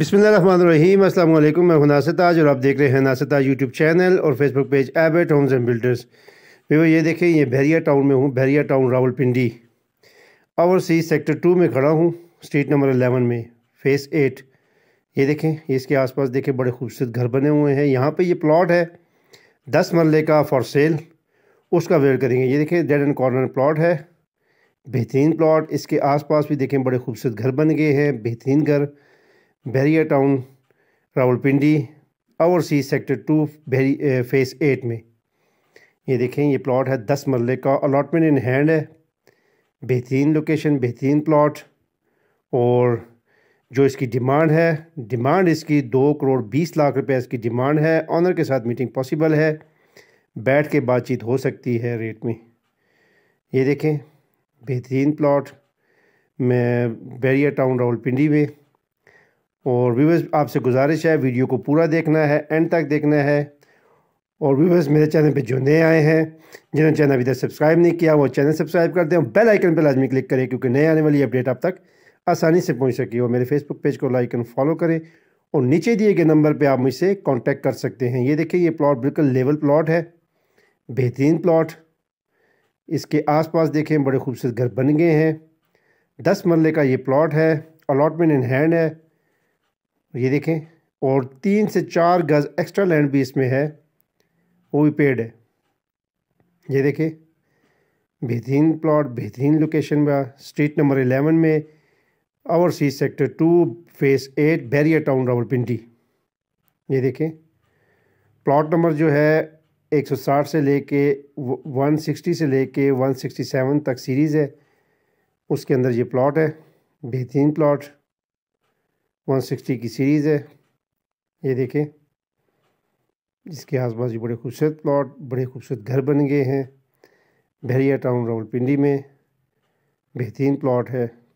बसमीम असल मैं हूं नासताज और आप देख रहे हैं नासताज यूट्यूब चैनल और फेसबुक पेज एबेट होम्स एंड बिल्डर्स वो ये देखें ये बहरिया टाउन में हूँ Bahria Town Rawalpindi overseas sector two में खड़ा हूँ स्ट्रीट नंबर अलेवन में फेस एट ये देखें ये इसके आसपास देखें बड़े खूबसूरत घर बने हुए हैं यहाँ पर ये प्लाट है दस मरले का फॉर सेल उसका वेयर करेंगे ये देखें डेड एंड कॉर्नर प्लाट है बेहतरीन प्लाट इसके पास भी देखें बड़े खूबसूरत घर बन गए हैं बेहतरीन घर Bahria Town Rawalpindi overseas sector two phase eight में ये देखें ये प्लॉट है दस मरल का अलाटमेंट इन हैंड है बेहतरीन लोकेशन बेहतरीन प्लॉट और जो इसकी डिमांड है डिमांड इसकी दो करोड़ बीस लाख रुपए इसकी डिमांड है ऑनर के साथ मीटिंग पॉसिबल है बैठ के बातचीत हो सकती है रेट में ये देखें बेहतरीन प्लॉट मैं बैरिया टाउन रावलपिंडी में और व्यूवर्स आपसे गुजारिश है वीडियो को पूरा देखना है एंड तक देखना है और व्यूवर्स मेरे चैनल पे जो नए आए हैं जिन्होंने चैनल अभी तक सब्सक्राइब नहीं किया वो चैनल सब्सक्राइब कर दें और बेल आइकन पर लाजमी क्लिक करें क्योंकि नए आने वाली अपडेट आप तक आसानी से पहुँच सके और मेरे फेसबुक पेज को लाइक एंड फॉलो करें और नीचे दिए गए नंबर पर आप मुझसे कॉन्टैक्ट कर सकते हैं ये देखिए ये प्लाट बिल्कुल लेवल प्लाट है बेहतरीन प्लॉट इसके पास देखें बड़े खूबसूरत घर बन गए हैं दस मरले का ये प्लॉट है अलाटमेंट इन हैंड है ये देखें और तीन से चार गज एक्स्ट्रा लैंड भी इसमें है वो भी पेड है ये देखें बेहतरीन प्लॉट बेहतरीन लोकेशन में स्ट्रीट नंबर एलेवन में overseas sector two phase eight Bahria town Rawalpindi ये देखें प्लॉट नंबर जो है 160 से लेके 160 से लेके 167 तक सीरीज़ है उसके अंदर ये प्लॉट है बेहतरीन प्लॉट 160 की सीरीज़ है ये देखें जिसके आस पास बड़े खूबसूरत प्लाट बड़े खूबसूरत घर बन गए हैं बहरिया टाउन रावलपिंडी में बेहतरीन प्लाट है